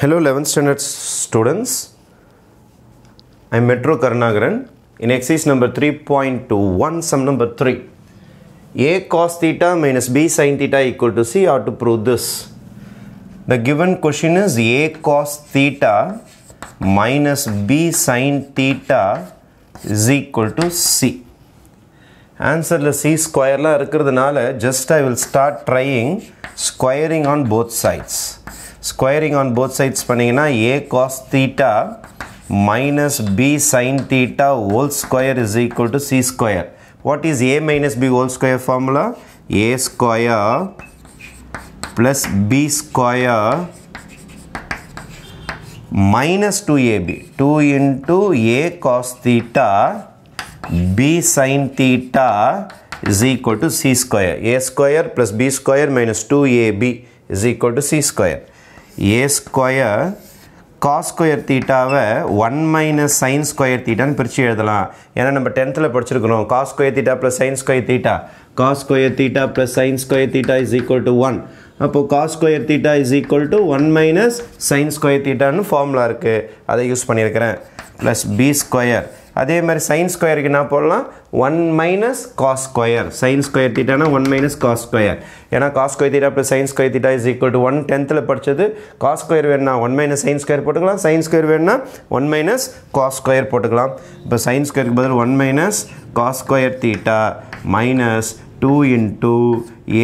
Hello 11th standard students. I am Metro Karnagaran. In exercise number 3.21, sum number 3. A cos theta minus B sin theta equal to C. How to prove this? The given question is A cos theta minus B sin theta is equal to C. Answer the C squareலாம் இருக்கிறதுனால just I will start trying squaring on both sides. Squaring on both sides पड़ीना a cos theta minus sine theta whole square is equal to c square what is a minus whole square formula a square plus b square minus two a b two into a cos theta b sine theta is equal to c square a square plus b square minus two a b is equal to c square a square cos square தீட்டாவை one minus sine square தீட்டான்னு பிரித்து எழுதலாம் ஏன்னா நம்ம டென்த்தில் படிச்சிருக்கிறோம் cos square theta plus sine square theta cos square theta plus sine square theta is equal to one அப்போது cos square theta is equal to one minus sine square தீட்டான்னு formula இருக்குது அதை யூஸ் பண்ணியிருக்கிறேன் ப்ளஸ் பி ஸ்கொயர் அதே மாதிரி sign ஸ்கொயருக்கு என்ன போடலாம் one minus cos square sine square தீட்டானா ஒன் மைனஸ் காஸ் ஸ்கொயர் ஏன்னா cos square theta plus sine square theta is equal to one டென்த்தில் படித்தது காஸ் ஸ்கொயர் வேணும்னா ஒன் மைனஸ் சைன் ஸ்கொயர் போட்டுக்கலாம் சைன் ஸ்கொயர் வேணும்னா ஒன் மைனஸ் காஸ் ஸ்கொயர் போட்டுக்கலாம் இப்போ sine ஸ்கொயருக்கு பதில் one minus cos square theta minus two into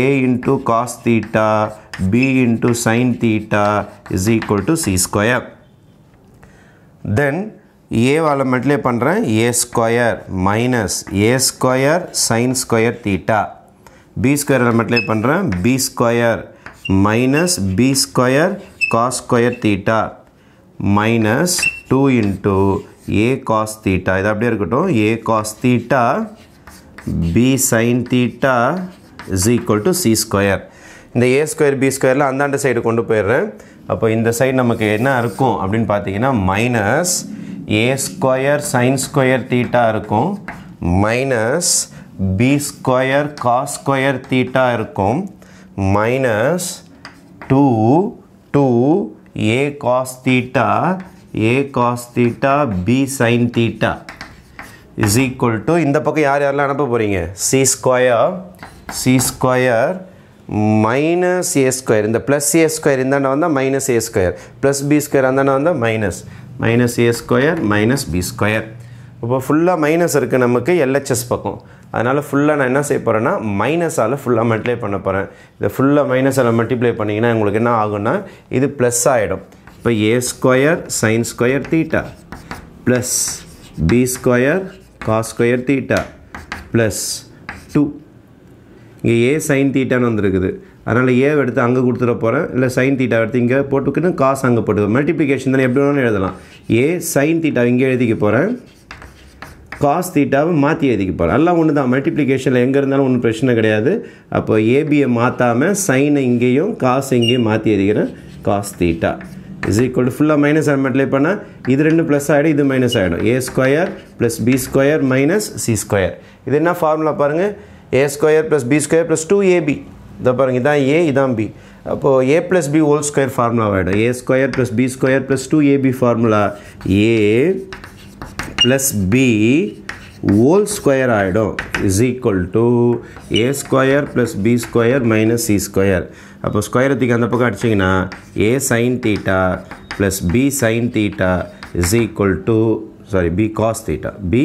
a into cos theta b into sine theta is equal to c square தென் ஏவால் மட்டும் பண்ணுறேன் a square minus a square sine square theta b square மட்டும் பண்ணுறேன் b square minus b square cos square theta minus two into a cos theta இது அப்படியே இருக்கட்டும் a cos theta b sine theta is equal to c square இந்த a square B ஸ்கொயரில் அந்தாண்ட side கொண்டு போயிடுறேன் அப்போ இந்த சைடு நமக்கு என்ன இருக்கும் அப்படின்னு பார்த்தீங்கன்னா minus a square sin square theta இருக்கும் minus b square cos square theta இருக்கும் minus two two a cos theta a cos theta b sine theta is equal to இந்த பக்கம் யார் யாரெல்லாம் அனப்பு போகிறீங்க c square c square minus a square இந்த plus a square இந்தாண்ட வந்தால் minus a square plus b square அந்தாண்ட வந்தால் minus minus a square minus b square இப்போ ஃபுல்லாக மைனஸ் இருக்குது நமக்கு எல்ஹெச்எஸ் பக்கம் அதனால் ஃபுல்லாக நான் என்ன செய்ய போகிறேன்னா மைனஸால் ஃபுல்லாக மல்டிப்ளை பண்ண போகிறேன் இதை ஃபுல்லாக மைனஸால் மல்டிப்ளை பண்ணிங்கன்னா உங்களுக்கு என்ன ஆகும்னா இது ப்ளஸ் ஆகிடும் இப்போ a square sine square theta plus b square cos square theta plus two இங்கே ஏ சைன் தீட்டான்னு வந்திருக்குது அதனால் ஏவை எடுத்து அங்கே கொடுத்துட போகிறேன் இல்லை சைன் தீட்டா எடுத்து இங்கே போட்டுக்கிட்டு காசு அங்கே போட்டு மல்டிபிகேஷன் தானே எப்படி வேணாலும் எழுதலாம் ஏ சைன் தீட்டா இங்கே எழுதிக்க போகிறேன் காஸ் தீட்டாவை மாற்றி எழுதிக்க போகிறேன் எல்லாம் ஒன்று தான் மல்டிப்ளிகேஷனில் எங்கே இருந்தாலும் ஒன்றும் பிரச்சனை கிடையாது அப்போ ஏபியை மாற்றாமல் சைனை இங்கேயும் காசு இங்கேயும் மாற்றி எழுதிக்கிறேன் cos theta is equal to ஃபுல்லாக மைனஸ் ஆல்மெண்ட்லே பண்ணால் இது ரெண்டு ப்ளஸ் ஆகிடும் இது மைனஸ் ஆகிடும் a square plus b square minus c square இது என்ன ஃபார்முலா பாருங்கள் a square plus b square plus two a b இதை பாருங்கள் இதான் ஏ இதான் பி அப்போது a plus b whole square formula ஆகிடும் a square plus b square plus two a b formula a plus b whole square ஆகிடும் is equal to a square plus b square minus c square அப்போ ஸ்கொயரத்துக்கு அந்த பக்கம் அடிச்சிங்கன்னா a sine theta plus b sine theta is equal to sorry b cos theta b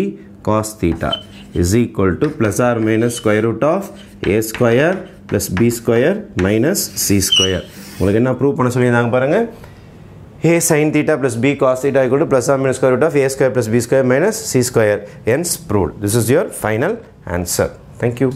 cos theta is equal to plus or minus square root of a square plus b square minus c square உங்களுக்கு என்ன prove பண்ண சொல்லியிருந்தாங்க பாருங்கள் a sin theta plus b cos theta equal to plus or minus square root of a square plus b square minus c square hence proved this is your final answer thank you